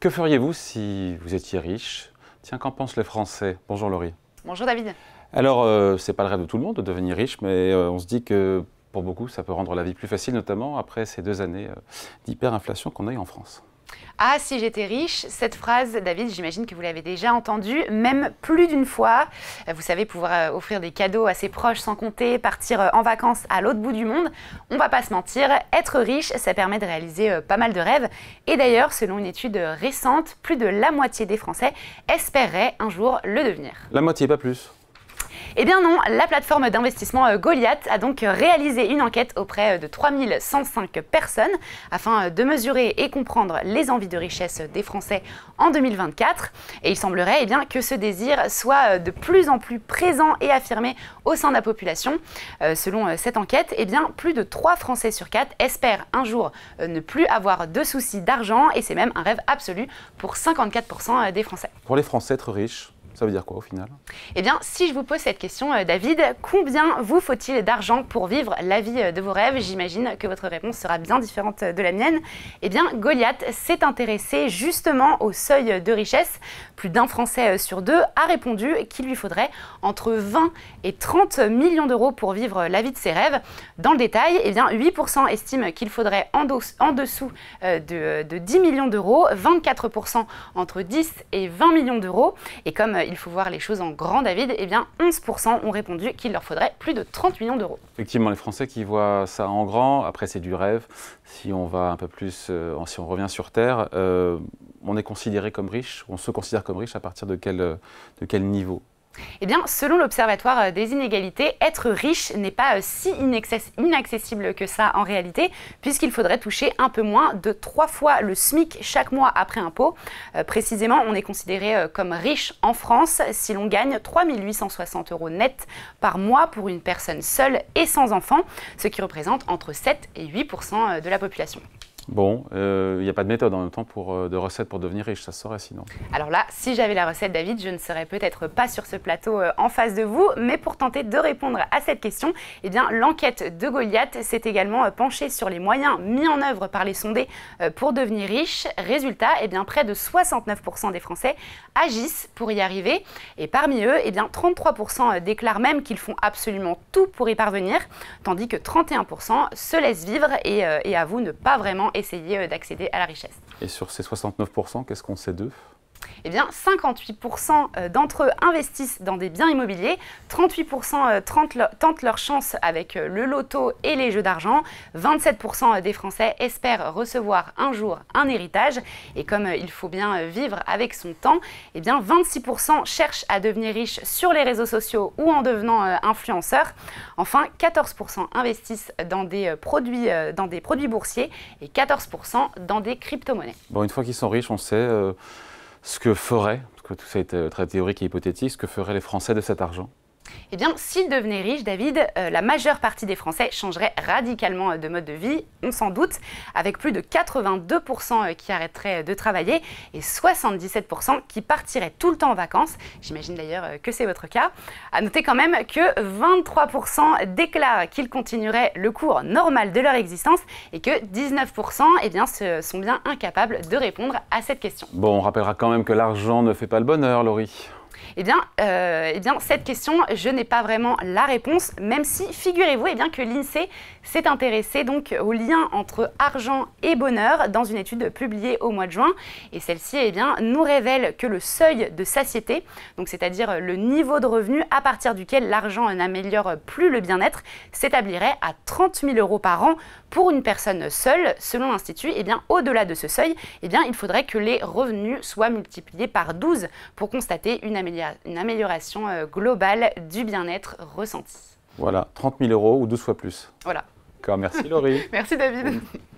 Que feriez-vous si vous étiez riche Tiens, qu'en pensent les Français Bonjour Laurie. Bonjour David. Alors, ce euh, c'est pas le rêve de tout le monde de devenir riche, mais euh, on se dit que pour beaucoup, ça peut rendre la vie plus facile, notamment après ces deux années euh, d'hyperinflation qu'on a eu en France. Ah, si j'étais riche, cette phrase, David, j'imagine que vous l'avez déjà entendue, même plus d'une fois. Euh, vous savez, pouvoir euh, offrir des cadeaux à ses proches sans compter, partir en vacances à l'autre bout du monde. On va pas se mentir, être riche, ça permet de réaliser pas mal de rêves. Et d'ailleurs, selon une étude récente, plus de la moitié des Français espéraient un jour le devenir. La moitié, pas plus. Eh bien non, la plateforme d'investissement euh, Goliath a donc euh, réalisé une enquête auprès euh, de 3105 personnes afin de mesurer et comprendre les envies de richesse des Français en 2024. Et il semblerait eh bien, que ce désir soit de plus en plus présent et affirmé au sein de la population. selon cette enquête, eh bien, plus de 3 Français sur 4 espèrent un jour ne plus avoir de soucis d'argent et c'est même un rêve absolu pour 54% des Français. Pour les Français, être riches, ça veut dire quoi au final Eh bien, si je vous pose cette question, euh, David, combien vous faut-il d'argent pour vivre la vie euh, de vos rêves J'imagine que votre réponse sera bien différente euh, de la mienne. Eh bien, Goliath s'est intéressé justement au seuil de richesse. Plus d'un Français sur deux a répondu qu'il lui faudrait entre 20 et 30 millions d'euros pour vivre la vie de ses rêves. Dans le détail, eh bien, 8% estiment qu'il faudrait en, dessous de, de 10 millions d'euros, 24% entre 10 et 20 millions d'euros. Et comme euh, il faut voir les choses en grand, David, eh bien 11% ont répondu qu'il leur faudrait plus de 30 millions d'euros. Effectivement, les Français qui voient ça en grand, après c'est du rêve. Si on va un peu plus, euh, si on revient sur Terre, euh, on est considéré comme riche, on se considère comme riche à partir de de quel niveau eh bien, selon l'Observatoire euh, des inégalités, être riche n'est pas euh, si inaccessible que ça en réalité, puisqu'il faudrait toucher un peu moins de trois fois le SMIC chaque mois après impôt. Euh, précisément, on est considéré comme riche en France si l'on gagne 3 860 euros net par mois pour une personne seule et sans enfant, ce qui représente entre 7 et 8 de la population. Bon, euh, il n'y a pas de méthode en même temps pour, euh, de recette pour devenir riche, ça se sinon. Alors là, si j'avais la recette, David, je ne serais peut-être pas sur ce plateau euh, en face de vous, mais pour tenter de répondre à cette question, eh bien, l'enquête de Goliath s'est également penchée sur les moyens mis en œuvre par les sondés pour devenir riche. Résultat, eh bien, près de 69% des Français agissent pour y arriver, et parmi eux, eh bien, 33% déclarent même qu'ils font absolument tout pour y parvenir, tandis que 31% se laissent vivre et, et vous ne pas vraiment essayer euh, d'accéder à la richesse. Et sur ces 69%, qu'est-ce qu'on sait d'eux eh bien 58% euh, d'entre eux investissent dans des biens immobiliers, 38% euh, tentent leur chance avec euh, le loto et les jeux d'argent, 27% des Français espèrent recevoir un jour un héritage, et comme il faut bien vivre avec son temps, eh bien 26% cherchent à devenir riches sur les réseaux sociaux ou en devenant influenceurs. Enfin, 14% investissent dans des produits, dans des produits boursiers et 14% dans des crypto-monnaies. Bon, une fois qu'ils sont riches, on sait ce que feraient, parce que tout ça est euh, très théorique et hypothétique, ce que feraient les Français de cet argent eh bien, s'ils devenait riche, David, euh, la majeure partie des Français changerait radicalement euh, de mode de vie, on s'en doute, avec plus de 82% euh, qui arrêteraient de travailler et 77% qui partiraient tout le temps en vacances. J'imagine d'ailleurs que c'est votre cas. À noter quand même que 23% déclarent qu'ils continueraient le cours normal de leur existence et que 19% eh bien, sont bien incapables de répondre à cette question. Bon, on rappellera quand même que l'argent ne fait pas le bonheur, Laurie eh bien, euh, eh bien, cette question, je n'ai pas vraiment la réponse, même si, figurez-vous, eh bien, que l'INSEE s'est intéressé donc au lien entre argent et bonheur dans une étude publiée au mois de juin. Et celle-ci, eh bien, nous révèle que le seuil de satiété, donc c'est-à-dire le niveau de revenu à partir duquel l'argent n'améliore plus le bien-être, s'établirait à 30 000 euros par an pour une personne seule, selon l'Institut. Eh bien, au-delà de ce seuil, eh bien, il faudrait que les revenus soient multipliés par 12 pour constater une une amélioration euh, globale du bien-être ressenti. Voilà, 30 000 euros ou 12 fois plus. Voilà. merci Laurie. merci David.